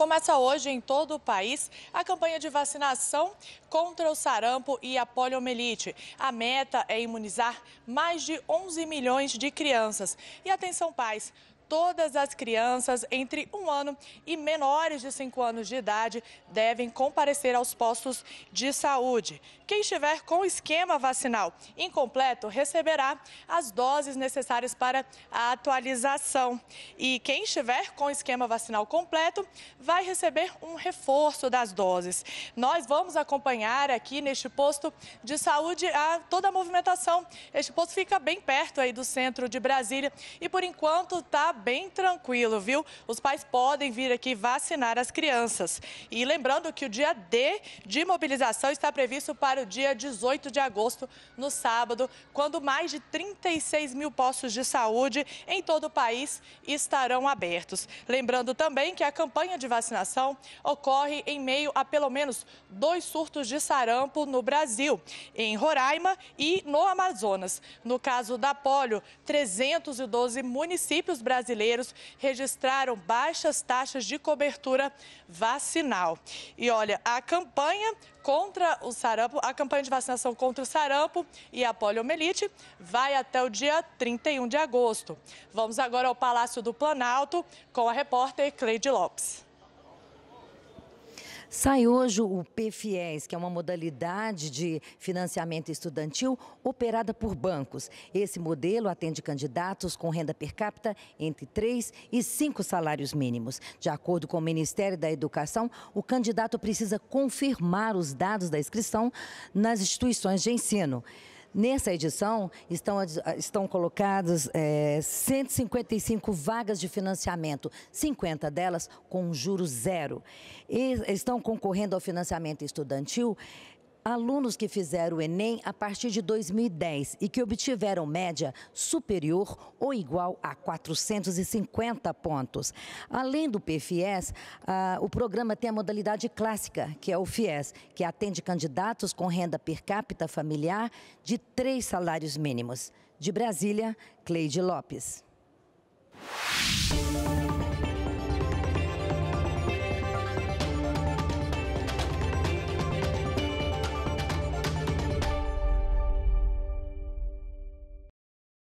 começa hoje em todo o país a campanha de vacinação contra o sarampo e a poliomielite. A meta é imunizar mais de 11 milhões de crianças. E atenção, pais! todas as crianças entre um ano e menores de 5 anos de idade devem comparecer aos postos de saúde. Quem estiver com esquema vacinal incompleto receberá as doses necessárias para a atualização. E quem estiver com esquema vacinal completo vai receber um reforço das doses. Nós vamos acompanhar aqui neste posto de saúde a toda a movimentação. Este posto fica bem perto aí do centro de Brasília e por enquanto está bem tranquilo, viu? Os pais podem vir aqui vacinar as crianças. E lembrando que o dia D de mobilização está previsto para o dia 18 de agosto, no sábado, quando mais de 36 mil postos de saúde em todo o país estarão abertos. Lembrando também que a campanha de vacinação ocorre em meio a pelo menos dois surtos de sarampo no Brasil, em Roraima e no Amazonas. No caso da polio, 312 municípios brasileiros brasileiros registraram baixas taxas de cobertura vacinal. E olha, a campanha contra o sarampo, a campanha de vacinação contra o sarampo e a poliomielite vai até o dia 31 de agosto. Vamos agora ao Palácio do Planalto com a repórter Cleide Lopes. Sai hoje o PFIES, que é uma modalidade de financiamento estudantil operada por bancos. Esse modelo atende candidatos com renda per capita entre 3 e 5 salários mínimos. De acordo com o Ministério da Educação, o candidato precisa confirmar os dados da inscrição nas instituições de ensino. Nessa edição, estão, estão colocadas é, 155 vagas de financiamento, 50 delas com juros zero. E estão concorrendo ao financiamento estudantil Alunos que fizeram o Enem a partir de 2010 e que obtiveram média superior ou igual a 450 pontos. Além do PFIES, ah, o programa tem a modalidade clássica, que é o FIES, que atende candidatos com renda per capita familiar de três salários mínimos. De Brasília, Cleide Lopes.